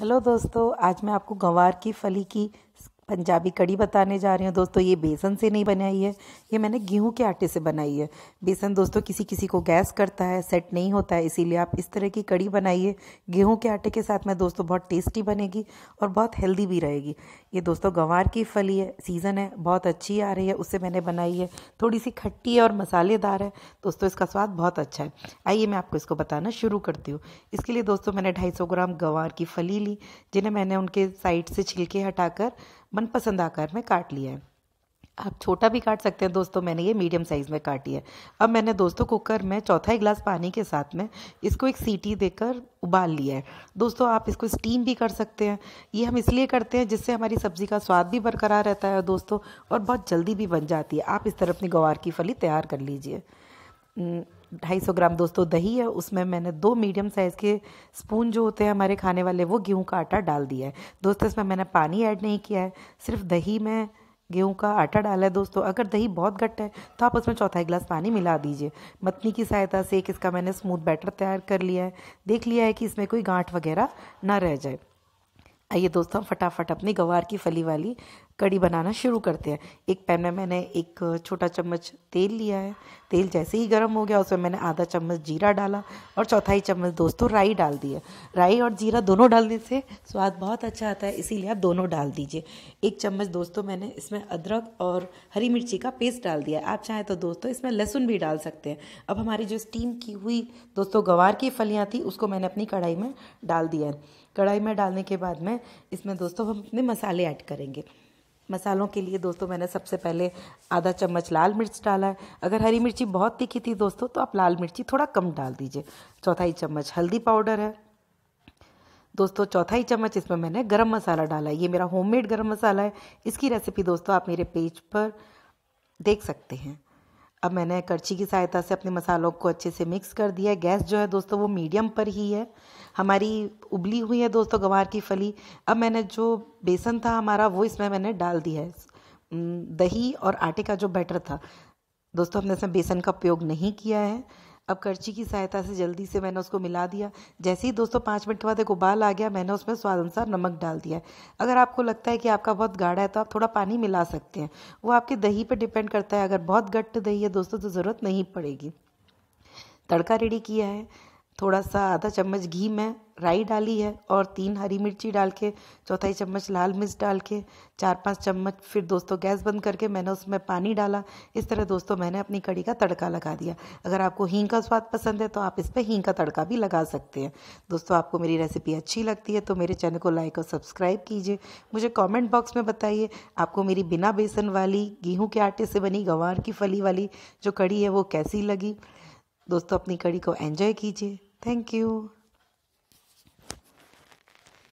Hello दोस्तों आज मैं आपको गंवार की फली की पंजाबी कड़ी बताने जा रही हूँ दोस्तों ये बेसन से नहीं बनाई है ये मैंने गेहूं के आटे से बनाई है बेसन दोस्तों किसी किसी को गैस करता है सेट नहीं होता है इसीलिए आप इस तरह की कड़ी बनाइए गेहूं के आटे के साथ में दोस्तों बहुत टेस्टी बनेगी और बहुत हेल्दी भी रहेगी ये दोस्तों गंवार की फली है सीज़न है बहुत अच्छी आ रही है उससे मैंने बनाई है थोड़ी सी खट्टी है और मसालेदार है दोस्तों इसका स्वाद बहुत अच्छा है आइए मैं आपको इसको बताना शुरू करती हूँ इसके लिए दोस्तों मैंने ढाई ग्राम गंवार की फली ली जिन्हें मैंने उनके साइड से छिलके हटाकर मनपसंद आकार में काट लिया है आप छोटा भी काट सकते हैं दोस्तों मैंने ये मीडियम साइज़ में काटी है अब मैंने दोस्तों कुकर में चौथा एक गिलास पानी के साथ में इसको एक सीटी देकर उबाल लिया है दोस्तों आप इसको स्टीम भी कर सकते हैं ये हम इसलिए करते हैं जिससे हमारी सब्ज़ी का स्वाद भी बरकरार रहता है दोस्तों और बहुत जल्दी भी बन जाती है आप इस तरह अपनी गवार की फली तैयार कर लीजिए ढाई सौ ग्राम दोस्तों दही है उसमें मैंने दो मीडियम साइज़ के स्पून जो होते हैं हमारे खाने वाले वो गेहूं का आटा डाल दिया है दोस्तों इसमें मैंने पानी ऐड नहीं किया है सिर्फ दही में गेहूं का आटा डाला है दोस्तों अगर दही बहुत घट्ट है तो आप उसमें चौथाई गिलास पानी मिला दीजिए मतनी की सहायता से एक इसका मैंने स्मूथ बैटर तैयार कर लिया है देख लिया है कि इसमें कोई गांठ वगैरह ना रह जाए आइए दोस्तों फटाफट अपनी गवार की फली वाली कड़ी बनाना शुरू करते हैं एक पैन में मैंने एक छोटा चम्मच तेल लिया है तेल जैसे ही गर्म हो गया उसमें मैंने आधा चम्मच जीरा डाला और चौथाई चम्मच दोस्तों राई डाल है राई और जीरा दोनों डालने से स्वाद बहुत अच्छा आता है इसीलिए आप दोनों डाल दीजिए एक चम्मच दोस्तों मैंने इसमें अदरक और हरी मिर्ची का पेस्ट डाल दिया आप चाहें तो दोस्तों इसमें लहसुन भी डाल सकते हैं अब हमारी जो स्टीम की हुई दोस्तों गंवार की फलियाँ थी उसको मैंने अपनी कढ़ाई में डाल दिया है कढ़ाई में डालने के बाद में इसमें दोस्तों हम अपने मसाले ऐड करेंगे मसालों के लिए दोस्तों मैंने सबसे पहले आधा चम्मच लाल मिर्च डाला है अगर हरी मिर्ची बहुत तीखी थी दोस्तों तो आप लाल मिर्ची थोड़ा कम डाल दीजिए चौथाई चम्मच हल्दी पाउडर है दोस्तों चौथाई चम्मच इसमें मैंने गरम मसाला डाला है ये मेरा होममेड गरम मसाला है इसकी रेसिपी दोस्तों आप मेरे पेज पर देख सकते हैं अब मैंने करछी की सहायता से अपने मसालों को अच्छे से मिक्स कर दिया है गैस जो है दोस्तों वो मीडियम पर ही है हमारी उबली हुई है दोस्तों गवार की फली अब मैंने जो बेसन था हमारा वो इसमें मैंने डाल दिया है दही और आटे का जो बैटर था दोस्तों हमने इसमें बेसन का उपयोग नहीं किया है अब करछी की सहायता से जल्दी से मैंने उसको मिला दिया जैसे ही दोस्तों पाँच मिनट के बाद एक उबाल आ गया मैंने उसमें स्वाद अनुसार नमक डाल दिया अगर आपको लगता है कि आपका बहुत गाढ़ा है तो आप थोड़ा पानी मिला सकते हैं वो आपके दही पर डिपेंड करता है अगर बहुत गट्ट दही है दोस्तों तो ज़रूरत नहीं पड़ेगी तड़का रेडी किया है थोड़ा सा आधा चम्मच घी में राई डाली है और तीन हरी मिर्ची डाल के चौथाई चम्मच लाल मिर्च डाल के चार पांच चम्मच फिर दोस्तों गैस बंद करके मैंने उसमें पानी डाला इस तरह दोस्तों मैंने अपनी कड़ी का तड़का लगा दिया अगर आपको हींग का स्वाद पसंद है तो आप इस पर हींग का तड़का भी लगा सकते हैं दोस्तों आपको मेरी रेसिपी अच्छी लगती है तो मेरे चैनल को लाइक और सब्सक्राइब कीजिए मुझे कॉमेंट बॉक्स में बताइए आपको मेरी बिना बेसन वाली गेहूँ के आटे से बनी गंवार की फली वाली जो कड़ी है वो कैसी लगी दोस्तों अपनी कड़ी को एंजॉय कीजिए Thank you.